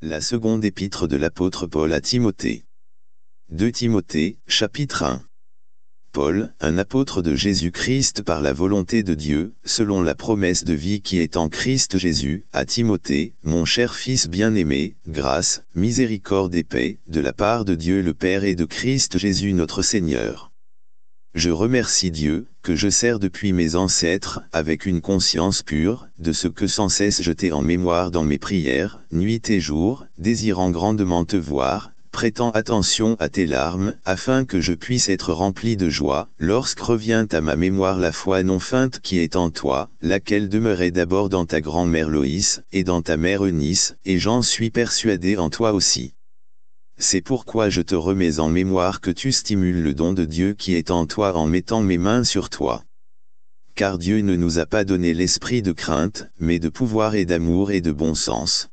La seconde épître de l'apôtre Paul à Timothée. 2 Timothée, chapitre 1. Paul, un apôtre de Jésus-Christ par la volonté de Dieu, selon la promesse de vie qui est en Christ Jésus, à Timothée, mon cher fils bien-aimé, grâce, miséricorde et paix, de la part de Dieu le Père et de Christ Jésus notre Seigneur. Je remercie Dieu, que je sers depuis mes ancêtres, avec une conscience pure, de ce que sans cesse je t'ai en mémoire dans mes prières, nuit et jour, désirant grandement te voir, prêtant attention à tes larmes, afin que je puisse être rempli de joie, lorsque revient à ma mémoire la foi non feinte qui est en toi, laquelle demeurait d'abord dans ta grand-mère Loïs, et dans ta mère Eunice, et j'en suis persuadé en toi aussi. C'est pourquoi je te remets en mémoire que tu stimules le don de Dieu qui est en toi en mettant mes mains sur toi. Car Dieu ne nous a pas donné l'esprit de crainte, mais de pouvoir et d'amour et de bon sens.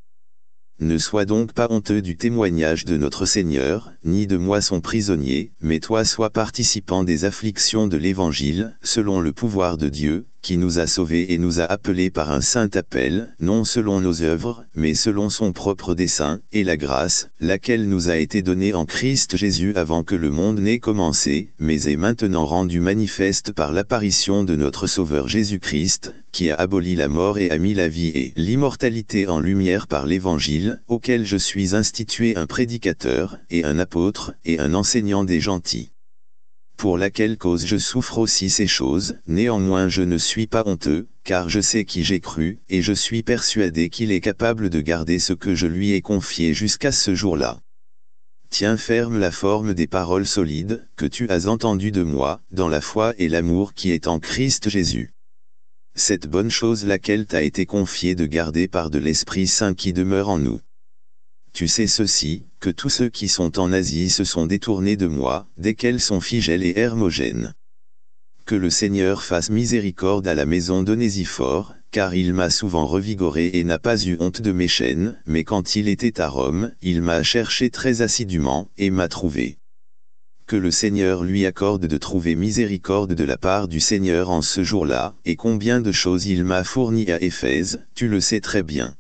Ne sois donc pas honteux du témoignage de notre Seigneur, ni de moi son prisonnier, mais toi sois participant des afflictions de l'Évangile, selon le pouvoir de Dieu, qui nous a sauvés et nous a appelés par un saint appel, non selon nos œuvres, mais selon son propre dessein, et la grâce, laquelle nous a été donnée en Christ Jésus avant que le monde n'ait commencé, mais est maintenant rendue manifeste par l'apparition de notre Sauveur Jésus-Christ, qui a aboli la mort et a mis la vie et l'immortalité en lumière par l'Évangile, auquel je suis institué un prédicateur, et un apôtre, et un enseignant des gentils pour laquelle cause je souffre aussi ces choses, néanmoins je ne suis pas honteux, car je sais qui j'ai cru, et je suis persuadé qu'il est capable de garder ce que je lui ai confié jusqu'à ce jour-là. Tiens ferme la forme des paroles solides, que tu as entendues de moi, dans la foi et l'amour qui est en Christ Jésus. Cette bonne chose laquelle t'a été confiée de garder par de l'Esprit Saint qui demeure en nous. Tu sais ceci, tous ceux qui sont en Asie se sont détournés de moi, desquels sont figèles et hermogènes. Que le Seigneur fasse miséricorde à la maison d'Onésiphore, car il m'a souvent revigoré et n'a pas eu honte de mes chaînes, mais quand il était à Rome, il m'a cherché très assidûment, et m'a trouvé. Que le Seigneur lui accorde de trouver miséricorde de la part du Seigneur en ce jour-là, et combien de choses il m'a fourni à Éphèse, tu le sais très bien.